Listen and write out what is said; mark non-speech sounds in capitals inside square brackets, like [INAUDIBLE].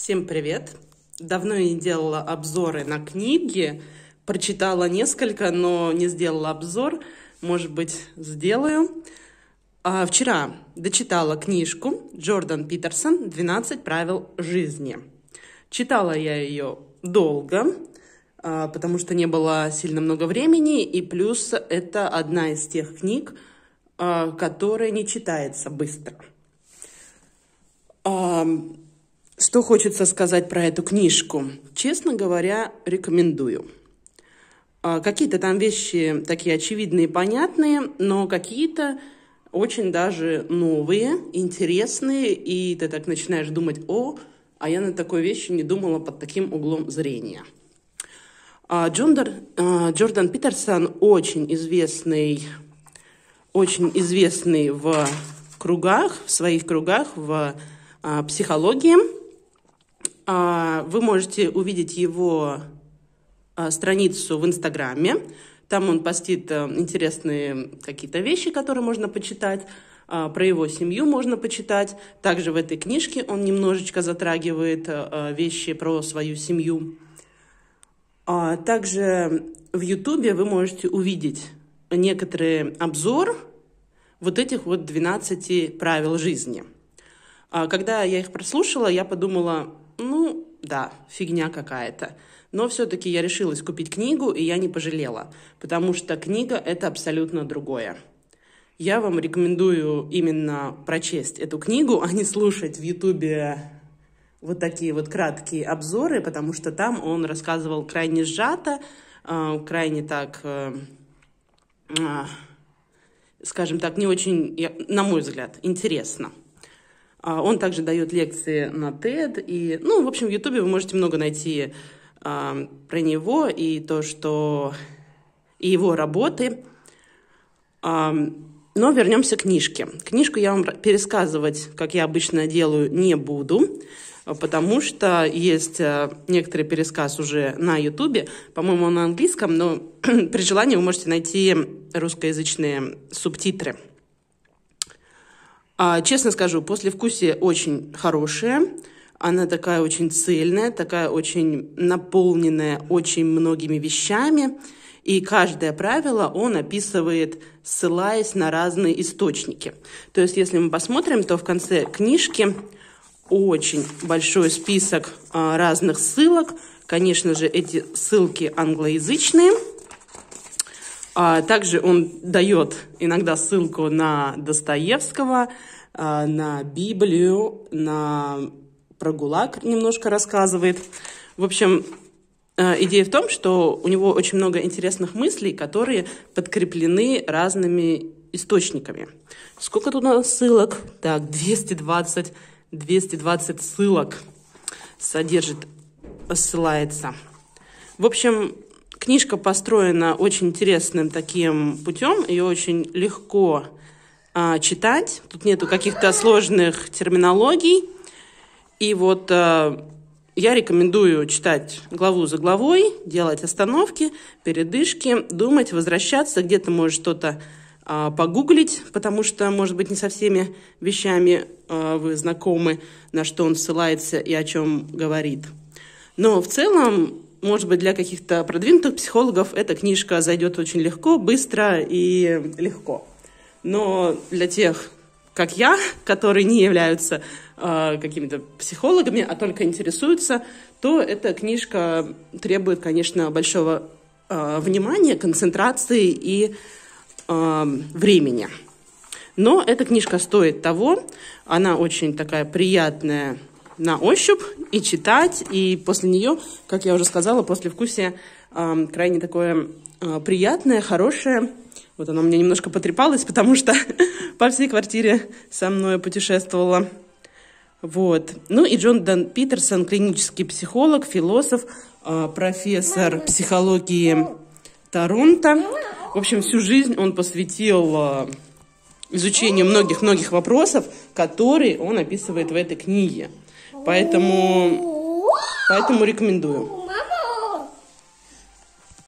Всем привет! Давно не делала обзоры на книги, прочитала несколько, но не сделала обзор, может быть, сделаю. А вчера дочитала книжку Джордан Питерсон «12 правил жизни». Читала я ее долго, а, потому что не было сильно много времени, и плюс это одна из тех книг, а, которая не читается быстро. Что хочется сказать про эту книжку? Честно говоря, рекомендую. А, какие-то там вещи такие очевидные и понятные, но какие-то очень даже новые, интересные, и ты так начинаешь думать, о, а я на такой вещи не думала под таким углом зрения. А, Джондер, а, Джордан Питерсон очень известный, очень известный в кругах, в своих кругах, в психологии – а, вы можете увидеть его а, страницу в Инстаграме. Там он постит э, интересные какие-то вещи, которые можно почитать. А, про его семью можно почитать. Также в этой книжке он немножечко затрагивает э, э, вещи про свою семью. Также в Ютубе вы можете увидеть некоторый обзор вот этих вот 12 правил жизни. Когда я их прослушала, я подумала, ну, да, фигня какая-то. Но все-таки я решилась купить книгу, и я не пожалела, потому что книга — это абсолютно другое. Я вам рекомендую именно прочесть эту книгу, а не слушать в Ютубе вот такие вот краткие обзоры, потому что там он рассказывал крайне сжато, э, крайне так, э, э, скажем так, не очень, на мой взгляд, интересно. А, он также дает лекции на TED. И, ну, в общем, в Ютубе вы можете много найти э, про него и то, что... и его работы. Э, но вернемся к книжке. Книжку я вам пересказывать, как я обычно делаю, не буду, потому что есть некоторый пересказ уже на Ютубе. По-моему, он на английском, но [CLEARS THROAT] при желании вы можете найти русскоязычные субтитры – а, честно скажу, после послевкусие очень хорошая. Она такая очень цельная, такая очень наполненная очень многими вещами. И каждое правило он описывает, ссылаясь на разные источники. То есть, если мы посмотрим, то в конце книжки очень большой список а, разных ссылок. Конечно же, эти ссылки англоязычные – а, также он дает иногда ссылку на Достоевского, а, на Библию, на про немножко рассказывает. В общем, э, идея в том, что у него очень много интересных мыслей, которые подкреплены разными источниками. Сколько тут у нас ссылок? Так, 220, 220 ссылок содержит, ссылается. В общем, Книжка построена очень интересным таким путем, ее очень легко а, читать, тут нету каких-то сложных терминологий. И вот а, я рекомендую читать главу за главой, делать остановки, передышки, думать, возвращаться, где-то может что-то а, погуглить, потому что, может быть, не со всеми вещами а, вы знакомы, на что он ссылается и о чем говорит. Но в целом может быть, для каких-то продвинутых психологов эта книжка зайдет очень легко, быстро и легко. Но для тех, как я, которые не являются э, какими-то психологами, а только интересуются, то эта книжка требует, конечно, большого э, внимания, концентрации и э, времени. Но эта книжка стоит того, она очень такая приятная на ощупь и читать, и после нее, как я уже сказала, после вкуса э, крайне такое э, приятное, хорошее. Вот оно мне немножко потрепалось, потому что [LAUGHS] по всей квартире со мной путешествовала. Вот. Ну и Джон Дан Питерсон, клинический психолог, философ, э, профессор психологии Торонто. В общем, всю жизнь он посвятил а, изучению многих-многих вопросов, которые он описывает в этой книге. Поэтому, поэтому рекомендую.